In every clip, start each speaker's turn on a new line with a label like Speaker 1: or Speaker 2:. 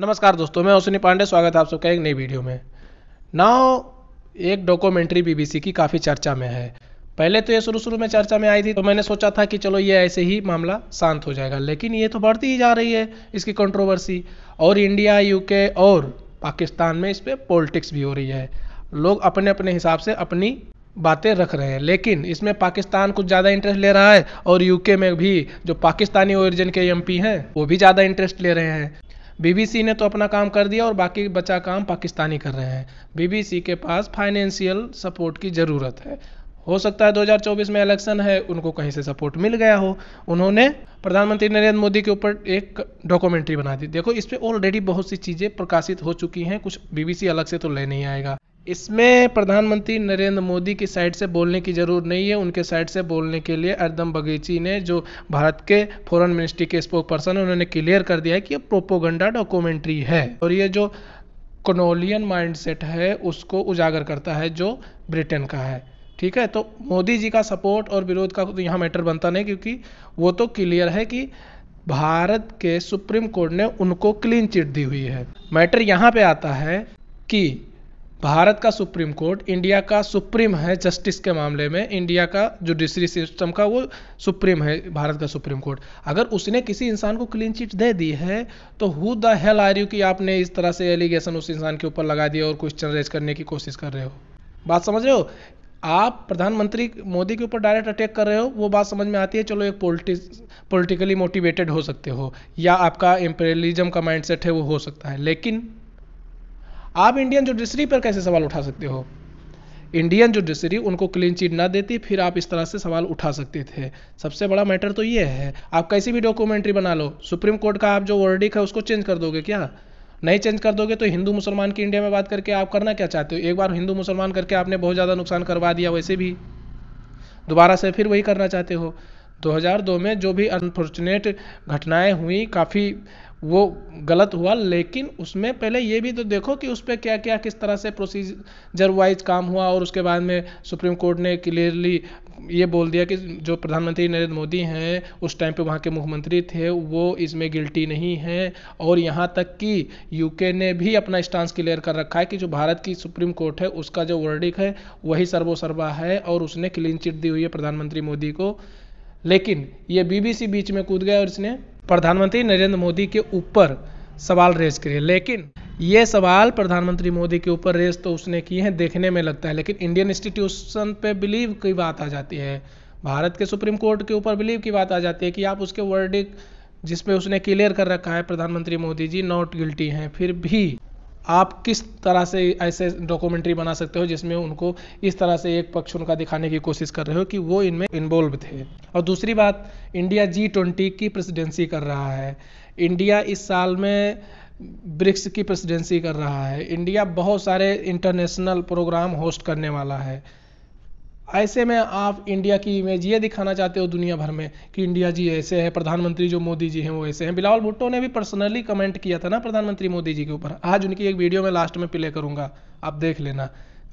Speaker 1: नमस्कार दोस्तों मैं अश्विनी पांडे स्वागत है आप सबका एक नई वीडियो में नाउ एक डॉक्यूमेंट्री बीबीसी की काफ़ी चर्चा में है पहले तो ये शुरू शुरू में चर्चा में आई थी तो मैंने सोचा था कि चलो ये ऐसे ही मामला शांत हो जाएगा लेकिन ये तो बढ़ती ही जा रही है इसकी कंट्रोवर्सी और इंडिया यूके और पाकिस्तान में इस पर पॉलिटिक्स भी हो रही है लोग अपने अपने हिसाब से अपनी बातें रख रहे हैं लेकिन इसमें पाकिस्तान कुछ ज़्यादा इंटरेस्ट ले रहा है और यूके में भी जो पाकिस्तानी ओरिजिन के एमपी हैं वो भी ज़्यादा इंटरेस्ट ले रहे हैं बीबीसी ने तो अपना काम कर दिया और बाकी बचा काम पाकिस्तानी कर रहे हैं बीबीसी के पास फाइनेंशियल सपोर्ट की ज़रूरत है हो सकता है 2024 में इलेक्शन है उनको कहीं से सपोर्ट मिल गया हो उन्होंने प्रधानमंत्री नरेंद्र मोदी के ऊपर एक डॉक्यूमेंट्री बना दी देखो इस पर ऑलरेडी बहुत सी चीज़ें प्रकाशित हो चुकी हैं कुछ बीबीसी अलग से तो ले नहीं आएगा इसमें प्रधानमंत्री नरेंद्र मोदी की साइड से बोलने की जरूरत नहीं है उनके साइड से बोलने के लिए अर्दम बगीची ने जो भारत के फॉरेन मिनिस्ट्री के स्पोक पर्सन है उन्होंने क्लियर कर दिया है कि ये प्रोपोगंडा डॉक्यूमेंट्री है और ये जो कनोलियन माइंडसेट है उसको उजागर करता है जो ब्रिटेन का है ठीक है तो मोदी जी का सपोर्ट और विरोध का तो यहाँ मैटर बनता नहीं क्योंकि वो तो क्लियर है कि भारत के सुप्रीम कोर्ट ने उनको क्लीन चिट दी हुई है मैटर यहाँ पे आता है कि भारत का सुप्रीम कोर्ट इंडिया का सुप्रीम है जस्टिस के मामले में इंडिया का जुडिशरी सिस्टम का वो सुप्रीम है भारत का सुप्रीम कोर्ट अगर उसने किसी इंसान को क्लीन चिट दे दी है तो who the hell are you कि आपने इस तरह से एलिगेशन उस इंसान के ऊपर लगा दिया और क्वेश्चन रेज करने की कोशिश कर रहे हो बात समझ रहे हो आप प्रधानमंत्री मोदी के ऊपर डायरेक्ट अटैक कर रहे हो वो बात समझ में आती है चलो एक पॉलिटिक्स पोलिटिकली मोटिवेटेड हो सकते हो या आपका एम्पेरियलिज्म का माइंडसेट है वो हो सकता है लेकिन आप इंडियन जुडिशरी पर कैसे सवाल उठा सकते हो इंडियन जुडिशरी उनको क्लीन चिट ना देती फिर आप इस तरह से सवाल उठा सकते थे सबसे बड़ा मैटर तो ये है आप कैसी भी डॉक्यूमेंट्री बना लो सुप्रीम कोर्ट का आप जो वर्डिक है उसको चेंज कर दोगे क्या नहीं चेंज कर दोगे तो हिंदू मुसलमान की इंडिया में बात करके आप करना क्या चाहते हो एक बार हिंदू मुसलमान करके आपने बहुत ज़्यादा नुकसान करवा दिया वैसे भी दोबारा से फिर वही करना चाहते हो 2002 में जो भी अनफॉर्चुनेट घटनाएं हुई काफ़ी वो गलत हुआ लेकिन उसमें पहले ये भी तो देखो कि उस पर क्या क्या किस तरह से प्रोसीजर वाइज काम हुआ और उसके बाद में सुप्रीम कोर्ट ने क्लियरली ये बोल दिया कि जो प्रधानमंत्री नरेंद्र मोदी हैं उस टाइम पे वहाँ के मुख्यमंत्री थे वो इसमें गिल्टी नहीं हैं और यहाँ तक कि यूके ने भी अपना स्टांस क्लियर कर रखा है कि जो भारत की सुप्रीम कोर्ट है उसका जो वर्डिक है वही सर्वोसर्वा है और उसने क्लीन चिट दी हुई है प्रधानमंत्री मोदी को लेकिन ये बीबीसी बीच में कूद गया और इसने प्रधानमंत्री नरेंद्र मोदी के ऊपर सवाल रेज करिए लेकिन ये सवाल प्रधानमंत्री मोदी के ऊपर रेज तो उसने की है देखने में लगता है लेकिन इंडियन इंस्टीट्यूशन पे बिलीव की बात आ जाती है भारत के सुप्रीम कोर्ट के ऊपर बिलीव की बात आ जाती है कि आप उसके वर्डिक जिसमें उसने क्लियर कर रखा है प्रधानमंत्री मोदी जी नॉट गिल्टी हैं फिर भी आप किस तरह से ऐसे डॉक्यूमेंट्री बना सकते हो जिसमें उनको इस तरह से एक पक्ष उनका दिखाने की कोशिश कर रहे हो कि वो इनमें इन्वॉल्व थे और दूसरी बात इंडिया जी ट्वेंटी की प्रेसिडेंसी कर रहा है इंडिया इस साल में ब्रिक्स की प्रेसिडेंसी कर रहा है इंडिया बहुत सारे इंटरनेशनल प्रोग्राम होस्ट करने वाला है ऐसे में आप इंडिया की इमेज ये दिखाना चाहते हो दुनिया भर में कि इंडिया जी ऐसे है प्रधानमंत्री जो मोदी जी हैं वो ऐसे हैं बिलावल भुट्टो ने भी पर्सनली कमेंट किया था ना प्रधानमंत्री मोदी जी के ऊपर आज उनकी एक वीडियो में लास्ट में प्ले करूंगा आप देख लेना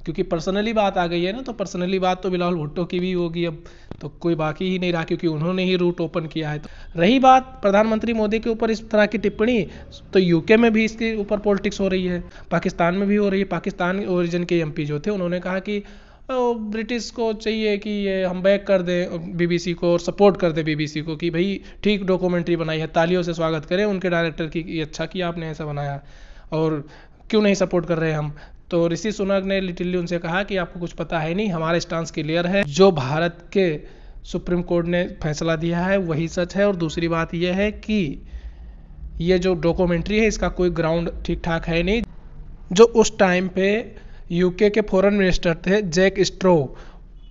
Speaker 1: क्योंकि पर्सनली बात आ गई है ना तो पर्सनली बात तो बिलावल भुट्टो की भी होगी अब तो कोई बाकी ही नहीं रहा क्योंकि उन्होंने ही रूट ओपन किया है तो रही बात प्रधानमंत्री मोदी के ऊपर इस तरह की टिप्पणी तो यूके में भी इसके ऊपर पॉलिटिक्स हो रही है पाकिस्तान में भी हो रही है पाकिस्तान ओरिजिन के एम जो थे उन्होंने कहा कि ब्रिटिश को चाहिए कि ये हम बैक कर दें बीबीसी को और सपोर्ट कर दें बीबीसी को कि भाई ठीक डॉक्यूमेंट्री बनाई है तालियों से स्वागत करें उनके डायरेक्टर की कि अच्छा किया आपने ऐसा बनाया और क्यों नहीं सपोर्ट कर रहे हम तो ऋषि सुनक ने लिटिली उनसे कहा कि आपको कुछ पता है नहीं हमारा स्टांस क्लियर है जो भारत के सुप्रीम कोर्ट ने फैसला दिया है वही सच है और दूसरी बात यह है कि ये जो डॉक्यूमेंट्री है इसका कोई ग्राउंड ठीक ठाक है नहीं जो उस टाइम पे यूके के फॉरेन मिनिस्टर थे जैक स्ट्रो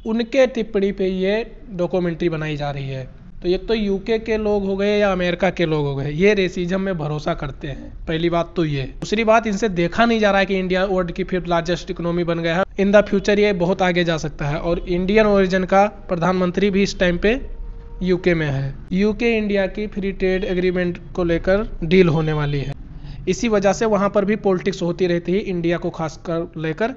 Speaker 1: उनके टिप्पणी पे ये डॉक्यूमेंट्री बनाई जा रही है तो ये तो यूके के लोग हो गए या अमेरिका के लोग हो गए ये रेसिज्म में भरोसा करते हैं पहली बात तो ये दूसरी बात इनसे देखा नहीं जा रहा है कि इंडिया वर्ल्ड की फिफ्थ लार्जेस्ट इकोनॉमी बन गया है इन द फ्यूचर ये बहुत आगे जा सकता है और इंडियन ओरिजिन का प्रधानमंत्री भी इस टाइम पे यूके में है यूके इंडिया की फ्री ट्रेड एग्रीमेंट को लेकर डील होने वाली है इसी वजह से वहाँ पर भी पॉलिटिक्स होती रहती है इंडिया को खास कर लेकर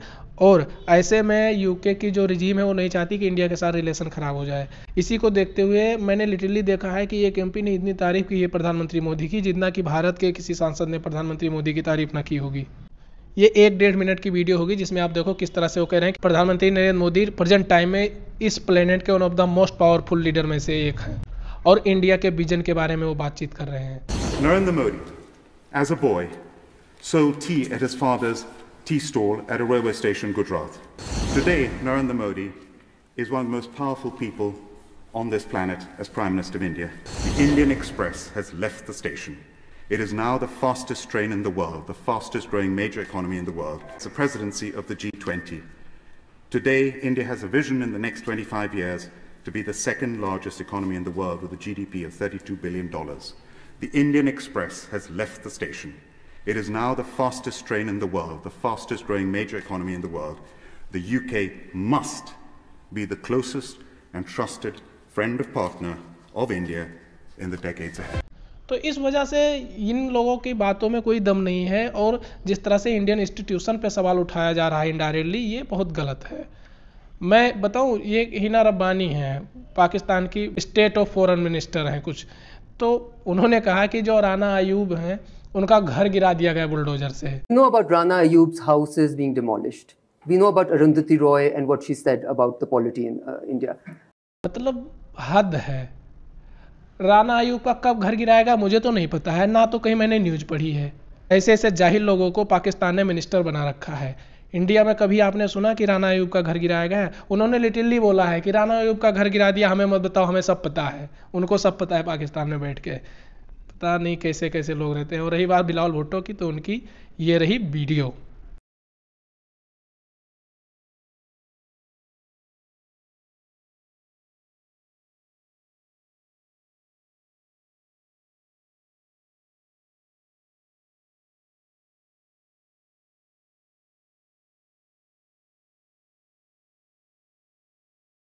Speaker 1: और ऐसे में यूके की जो रिजीम है वो नहीं चाहती कि इंडिया के साथ रिलेशन ख़राब हो जाए इसी को देखते हुए मैंने लिटरली देखा है कि एक एम ने इतनी तारीफ़ की है प्रधानमंत्री मोदी की जितना कि भारत के किसी सांसद ने प्रधानमंत्री मोदी की तारीफ़ ना की होगी ये एक डेढ़ मिनट की वीडियो होगी जिसमें आप देखो किस तरह से वो कह रहे हैं कि प्रधानमंत्री नरेंद्र मोदी प्रेजेंट टाइम में इस प्लेनेट के one of the most powerful leader में से एक हैं और इंडिया के विजन के बारे में वो बातचीत कर रहे हैं Narendra Modi As a boy, sold tea at his father's tea stall at a railway station, Gujarat. Today, Narendra Modi is one of the most powerful people on this planet as Prime Minister of India. The Indian Express has left the station. It is now the fastest train in the world, the fastest growing major economy in the world. It's the presidency of the G20. Today, India has a vision in the next 25 years to be the second largest economy in the world with a GDP of $32 billion. The Indian Express has left the station. It is now the fastest train in the world, the fastest growing major economy in the world. The UK must be the closest and trusted friend of partner of India in the decades ahead. तो इस वजह से इन लोगों की बातों में कोई दम नहीं है और जिस तरह से इंडियन इंस्टीट्यूशन पे सवाल उठाया जा रहा है इनडायरेक्टली ये बहुत गलत है मैं बताऊं ये हिना रब्बानी है पाकिस्तान की स्टेट ऑफ फॉरेन मिनिस्टर हैं कुछ तो उन्होंने कहा कि जो राना अयूब हैं उनका घर गिरा दिया गया बुलडोजर से know about Rana Ayyub house is being demolished we know about Arundhati Roy and what she said about the polity in India मतलब हद है राना अयूब का कब घर गिराएगा मुझे तो नहीं पता है ना तो कहीं मैंने न्यूज पढ़ी है ऐसे ऐसे जाहिल लोगों को पाकिस्तान ने मिनिस्टर बना रखा है इंडिया में कभी आपने सुना कि राना अयूब का घर गिराया गया है उन्होंने लिटिली बोला है कि राना अयूब का घर गिरा दिया हमें मत बताओ हमें सब पता है उनको सब पता है पाकिस्तान में बैठ के पता नहीं कैसे कैसे लोग रहते हैं और रही बात बिलावल भुट्टो की तो उनकी ये रही वीडियो